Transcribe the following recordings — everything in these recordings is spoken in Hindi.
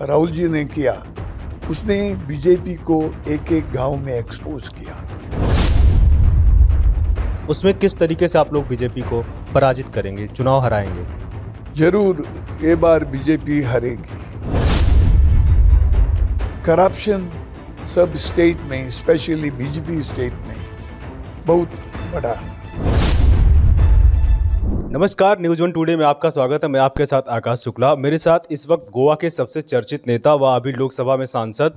राहुल जी ने किया उसने बीजेपी को एक एक गांव में एक्सपोज किया उसमें किस तरीके से आप लोग बीजेपी को पराजित करेंगे चुनाव हराएंगे जरूर ये बार बीजेपी हरेगी करप्शन सब स्टेट में स्पेशली बीजेपी स्टेट में बहुत बड़ा नमस्कार न्यूज वन टुडे में आपका स्वागत है मैं आपके साथ आकाश शुक्ला मेरे साथ इस वक्त गोवा के सबसे चर्चित नेता व अभी लोकसभा में सांसद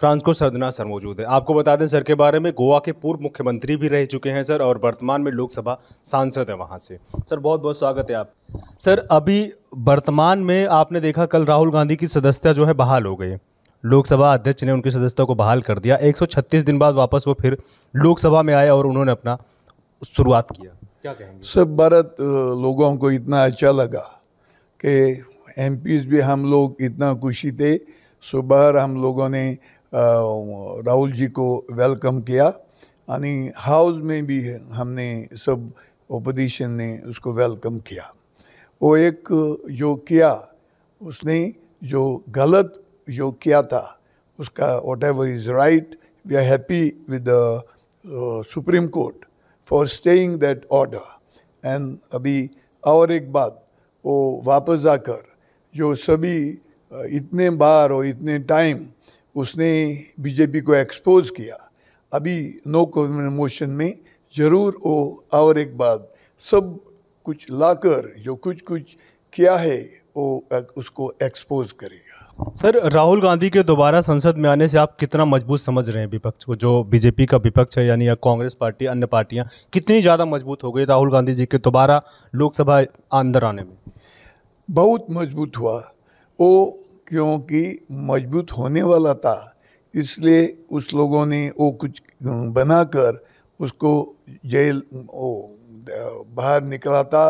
फ्रांसको सरदना सर मौजूद है आपको बता दें सर के बारे में गोवा के पूर्व मुख्यमंत्री भी रह चुके हैं सर और वर्तमान में लोकसभा सांसद है वहाँ से सर बहुत बहुत स्वागत है आप सर अभी वर्तमान में आपने देखा कल राहुल गांधी की सदस्यता जो है बहाल हो गई लोकसभा अध्यक्ष ने उनकी सदस्यता को बहाल कर दिया 136 दिन बाद वापस वो फिर लोकसभा में आए और उन्होंने अपना शुरुआत किया क्या कहेंगे सब भारत लोगों को इतना अच्छा लगा कि एम भी हम लोग इतना खुशी थे सुबह हम लोगों ने राहुल जी को वेलकम किया यानी हाउस में भी हमने सब ओपोजिशन ने उसको वेलकम किया वो एक जो किया उसने जो गलत जो किया था उसका what ever is right we are happy with Supreme Court for staying that order and अभी और एक बात वो वापस आकर जो सभी इतने बार और इतने टाइम उसने बीजेपी को एक्सपोज किया अभी नो मोशन में ज़रूर वो और एक बात सब कुछ लाकर जो कुछ कुछ किया है वो उसको एक्सपोज करे सर राहुल गांधी के दोबारा संसद में आने से आप कितना मजबूत समझ रहे हैं विपक्ष को जो बीजेपी का विपक्ष है यानी या कांग्रेस पार्टी अन्य पार्टियां कितनी ज़्यादा मजबूत हो गई राहुल गांधी जी के दोबारा लोकसभा अंदर आने में बहुत मजबूत हुआ वो क्योंकि मजबूत होने वाला था इसलिए उस लोगों ने वो कुछ बनाकर उसको जेल वो बाहर निकला था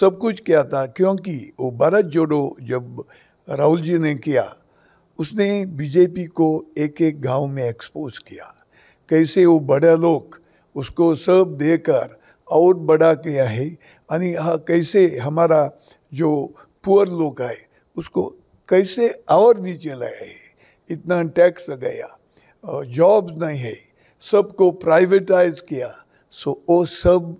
सब कुछ किया था क्योंकि वो भारत जोड़ो जब राहुल जी ने किया उसने बीजेपी को एक एक गांव में एक्सपोज किया कैसे वो बड़े लोग उसको सब देकर और बड़ा किया है यानी हाँ, कैसे हमारा जो पुअर लोग आए उसको कैसे और नीचे लाए इतना टैक्स गया जॉब नहीं है सबको प्राइवेटाइज किया सो वो सब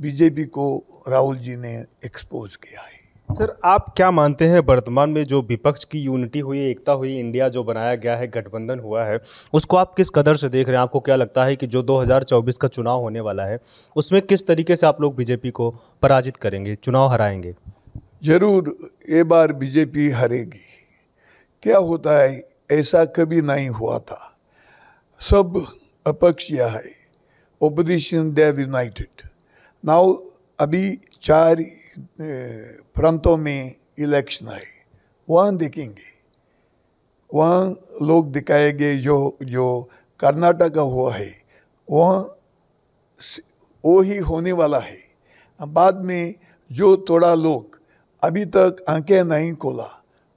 बीजेपी को राहुल जी ने एक्सपोज किया है सर आप क्या मानते हैं वर्तमान में जो विपक्ष की यूनिटी हुई एकता हुई इंडिया जो बनाया गया है गठबंधन हुआ है उसको आप किस कदर से देख रहे हैं आपको क्या लगता है कि जो 2024 का चुनाव होने वाला है उसमें किस तरीके से आप लोग बीजेपी को पराजित करेंगे चुनाव हराएंगे जरूर ये बार बीजेपी हरेगी क्या होता है ऐसा कभी नहीं हुआ था सब अपक्षीय है ओपोजिशन दे यूनाइटेड नाउ अभी चार प्रांतों में इलेक्शन आए वहाँ देखेंगे वहाँ लोग दिखाएंगे जो जो का हुआ है वहाँ वो ही होने वाला है बाद में जो थोड़ा लोग अभी तक आंखें नहीं खोला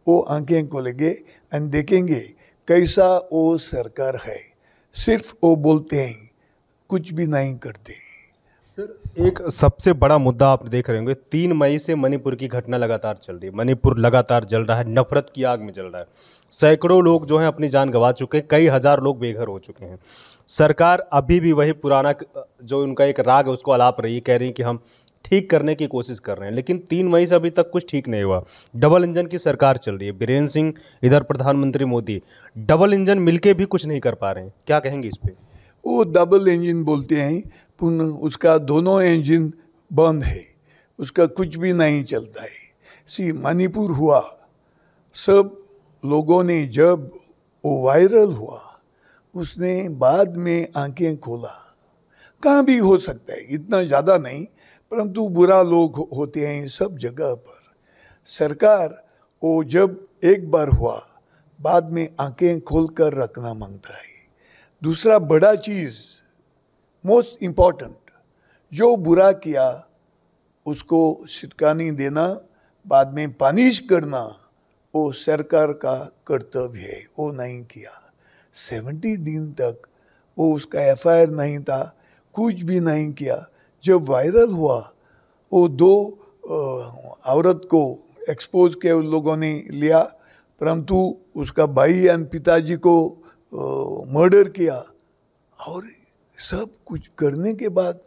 वो आंखें खोलेंगे एंड देखेंगे कैसा वो सरकार है सिर्फ वो बोलते हैं कुछ भी नहीं करते हैं सर एक सबसे बड़ा मुद्दा आप देख रहे होंगे तीन मई से मणिपुर की घटना लगातार चल रही है मणिपुर लगातार जल रहा है नफरत की आग में जल रहा है सैकड़ों लोग जो हैं अपनी जान गंवा चुके हैं कई हज़ार लोग बेघर हो चुके हैं सरकार अभी भी वही पुराना जो उनका एक राग है उसको अलाप रही है कह रही है कि हम ठीक करने की कोशिश कर रहे हैं लेकिन तीन मई से अभी तक कुछ ठीक नहीं हुआ डबल इंजन की सरकार चल रही है बीरेन्द्र सिंह इधर प्रधानमंत्री मोदी डबल इंजन मिलके भी कुछ नहीं कर पा रहे हैं क्या कहेंगे इस पर वो डबल इंजन बोलते हैं उसका दोनों इंजन बंद है उसका कुछ भी नहीं चलता है सी मणिपुर हुआ सब लोगों ने जब वो वायरल हुआ उसने बाद में आंखें खोला कहाँ भी हो सकता है इतना ज़्यादा नहीं परंतु बुरा लोग होते हैं सब जगह पर सरकार वो जब एक बार हुआ बाद में आंखें खोल कर रखना मांगता है दूसरा बड़ा चीज़ मोस्ट इम्पॉर्टेंट जो बुरा किया उसको शिटकानी देना बाद में पानिश करना वो सरकार का कर्तव्य है वो नहीं किया सेवेंटी दिन तक वो उसका एफ नहीं था कुछ भी नहीं किया जब वायरल हुआ वो दो औरत को एक्सपोज के उन लोगों ने लिया परंतु उसका भाई एंड पिताजी को मर्डर किया और सब कुछ करने के बाद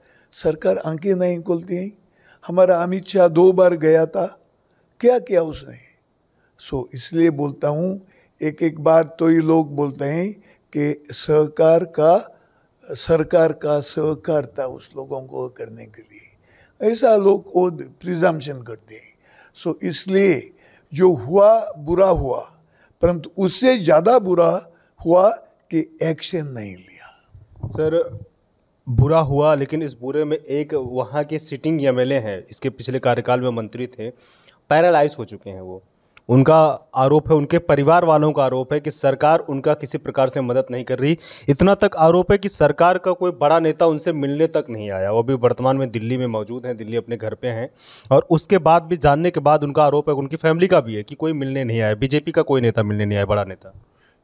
सरकार आंखें नहीं खोलती हैं हमारा अमित शाह दो बार गया था क्या किया उसने सो इसलिए बोलता हूँ एक एक बार तो ये लोग बोलते हैं कि सहकार का सरकार का सहकार था उस लोगों को करने के लिए ऐसा लोग वो प्रिजम्पन करते हैं सो इसलिए जो हुआ बुरा हुआ परंतु उससे ज़्यादा बुरा हुआ कि एक्शन नहीं लिया सर बुरा हुआ लेकिन इस बुरे में एक वहाँ के सिटिंग एम एल हैं इसके पिछले कार्यकाल में मंत्री थे पैरालाइज हो चुके हैं वो उनका आरोप है उनके परिवार वालों का आरोप है कि सरकार उनका किसी प्रकार से मदद नहीं कर रही इतना तक आरोप है कि सरकार का कोई बड़ा नेता उनसे मिलने तक नहीं आया वो अभी वर्तमान में दिल्ली में मौजूद हैं दिल्ली अपने घर पे हैं और उसके बाद भी जानने के बाद उनका आरोप है उनकी फैमिली का भी है कि कोई मिलने नहीं आया बीजेपी का कोई नेता मिलने नहीं आया बड़ा नेता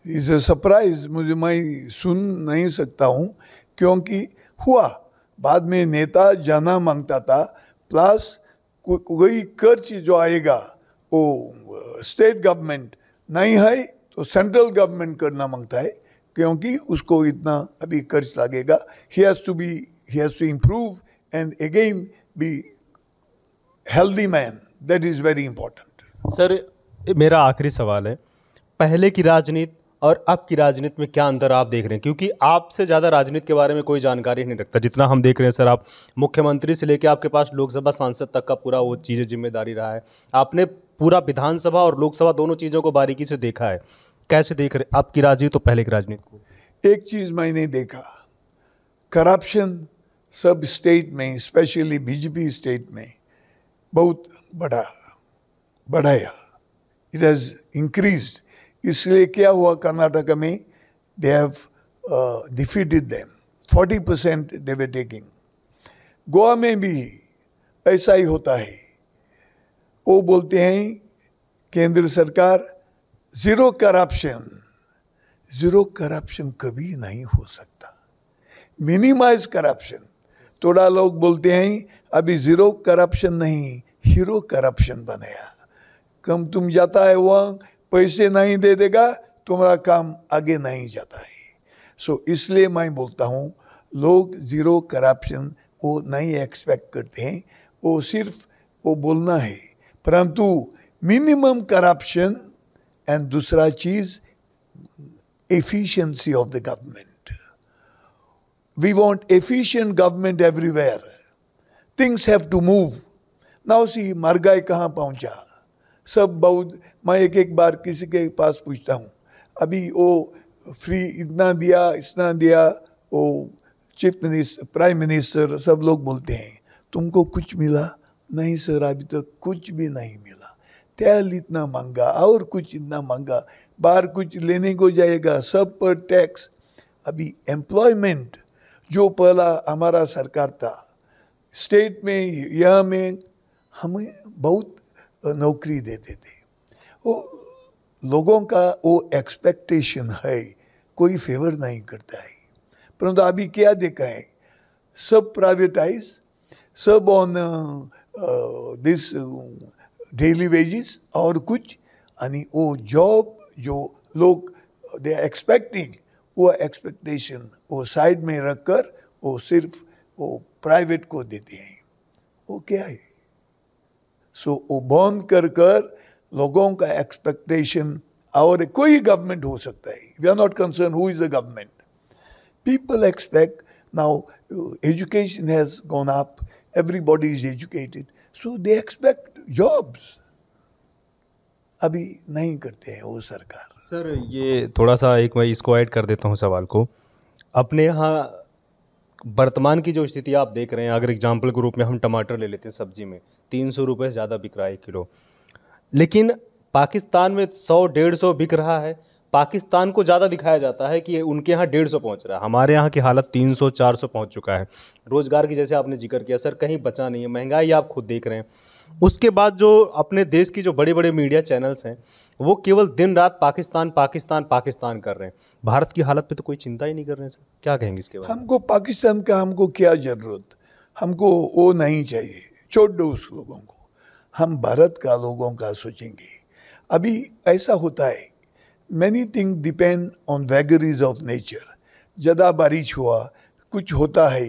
इज़ अ सरप्राइज मुझे मैं सुन नहीं सकता हूँ क्योंकि हुआ बाद में नेता जाना मांगता था प्लस कोई खर्च जो आएगा वो स्टेट uh, गवर्नमेंट नहीं है तो सेंट्रल गवर्नमेंट करना मांगता है क्योंकि उसको इतना अभी खर्च लगेगा he has to be he has to improve and again be healthy man that is very important sir मेरा आखिरी सवाल है पहले की राजनीति और आपकी राजनीति में क्या अंतर आप देख रहे हैं क्योंकि आपसे ज़्यादा राजनीति के बारे में कोई जानकारी नहीं रखता जितना हम देख रहे हैं सर आप मुख्यमंत्री से लेकर आपके पास लोकसभा सांसद तक का पूरा वो चीज़ें जिम्मेदारी रहा है आपने पूरा विधानसभा और लोकसभा दोनों चीज़ों को बारीकी से देखा है कैसे देख रहे आपकी राजनीति तो पहले की राजनीति को एक चीज़ मैंने देखा करप्शन सब स्टेट में स्पेशली बीजेपी स्टेट में बहुत बड़ा बढ़ाया इट हैज़ इंक्रीज्ड इसलिए क्या हुआ कर्नाटका में they have defeated them 40 percent they were taking Goa में भी ऐसा ही होता है वो बोलते हैं केंद्र सरकार ज़ीरो करप्शन ज़ीरो करप्शन कभी नहीं हो सकता मिनिमाइज करप्शन थोड़ा लोग बोलते हैं अभी ज़ीरो करप्शन नहीं हीरो करप्शन बनेगा कम तुम जाता है वहाँ पैसे नहीं दे देगा तुम्हारा काम आगे नहीं जाता है सो so, इसलिए मैं बोलता हूँ लोग जीरो करप्शन वो नहीं एक्सपेक्ट करते हैं वो सिर्फ वो बोलना है परंतु मिनिमम करप्शन एंड दूसरा चीज efficiency of the government we want efficient government everywhere things have to move ना उसी मर गए कहाँ पहुँचा सब बहुत मैं एक एक बार किसी के पास पूछता हूँ अभी वो फ्री इतना दिया इतना दिया वो चीफ मिनिस्टर प्राइम मिनिस्टर सब लोग बोलते हैं तुमको कुछ मिला नहीं सर अभी तक तो कुछ भी नहीं मिला तेल इतना महंगा और कुछ इतना महंगा बाहर कुछ लेने को जाएगा सब पर टैक्स अभी एम्प्लॉयमेंट जो पहला हमारा सरकार था स्टेट में यहाँ में हमें बहुत नौकरी देते थे वो लोगों का वो एक्सपेक्टेशन है कोई फेवर नहीं करता है परंतु अभी क्या देखा है सब प्राइवेटाइज सब ऑन दिस डेली वेजेस और कुछ यानी वो जॉब जो लोग दे आर एक्सपेक्टिंग वो एक्सपेक्टेशन वो साइड में रखकर वो सिर्फ वो प्राइवेट को देते हैं वो क्या है सो वो बर्न कर कर लोगों का एक्सपेक्टेशन और कोई गवर्नमेंट हो सकता है we are not concern who is the government people expect now education has gone up everybody is educated so they expect jobs अभी नहीं करते हैं वो सरकार सर ये थोड़ा सा एक मैं इसको ऐड कर देता हूँ सवाल को अपने यहाँ वर्तमान की जो स्थिति आप देख रहे हैं अगर एग्जाम्पल के रूप में हम टमाटर ले लेते हैं सब्जी में तीन सौ रुपये से ज़्यादा बिक रहा है एक किलो लेकिन पाकिस्तान में सौ डेढ़ सौ बिक रहा है पाकिस्तान को ज़्यादा दिखाया जाता है कि उनके यहाँ डेढ़ सौ पहुँच रहा है हमारे यहाँ की हालत तीन सौ चार सौ पहुँच चुका है रोज़गार की जैसे आपने जिक्र किया सर कहीं बचा नहीं है महंगाई आप खुद देख रहे हैं उसके बाद जो अपने देश की जो बड़े बड़े मीडिया चैनल्स हैं वो केवल दिन रात पाकिस्तान पाकिस्तान पाकिस्तान कर रहे हैं भारत की हालत पे तो कोई चिंता ही नहीं कर रहे हैं क्या कहेंगे इसके बारे हमको पाकिस्तान का हमको क्या ज़रूरत हमको वो नहीं चाहिए छोड़ दो उस लोगों को हम भारत का लोगों का सोचेंगे अभी ऐसा होता है many thing depend on vagaries of nature ज़्यादा बारिश हुआ कुछ होता है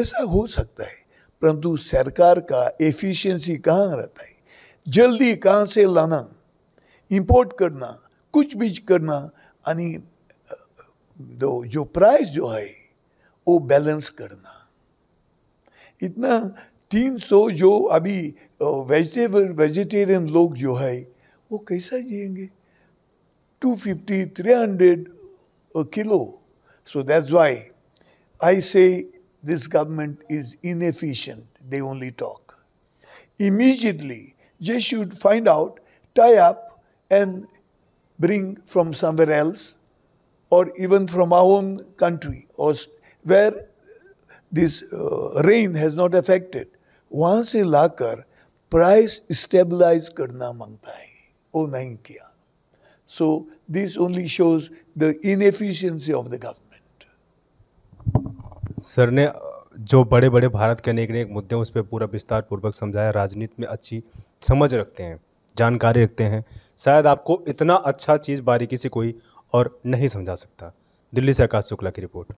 ऐसा हो सकता है परंतु सरकार का एफिशिएंसी कहाँ रहता है जल्दी कहाँ से लाना इंपोर्ट करना कुछ भी करना यानी दो जो प्राइस जो है वो बैलेंस करना इतना 300 जो अभी वेजिटेबल वेजिटेरियन लोग जो है वो कैसा जिएंगे 250 300 kilo so that's why I say this government is inefficient. They only talk. Immediately, they should find out, tie up, and bring from somewhere else or even from our own country or where this uh, rain has not affected. Once a locker price stabilised करना मांगता है वो नहीं किया so this only shows the inefficiency of the sir ने जो बड़े बड़े भारत के अनेक अनेक मुद्दे उस पर पूरा विस्तार पूर्वक समझाया राजनीति में अच्छी समझ रखते हैं जानकारी रखते हैं शायद आपको इतना अच्छा चीज़ बारीकी से कोई और नहीं समझा सकता दिल्ली से आकाश शुक्ला की रिपोर्ट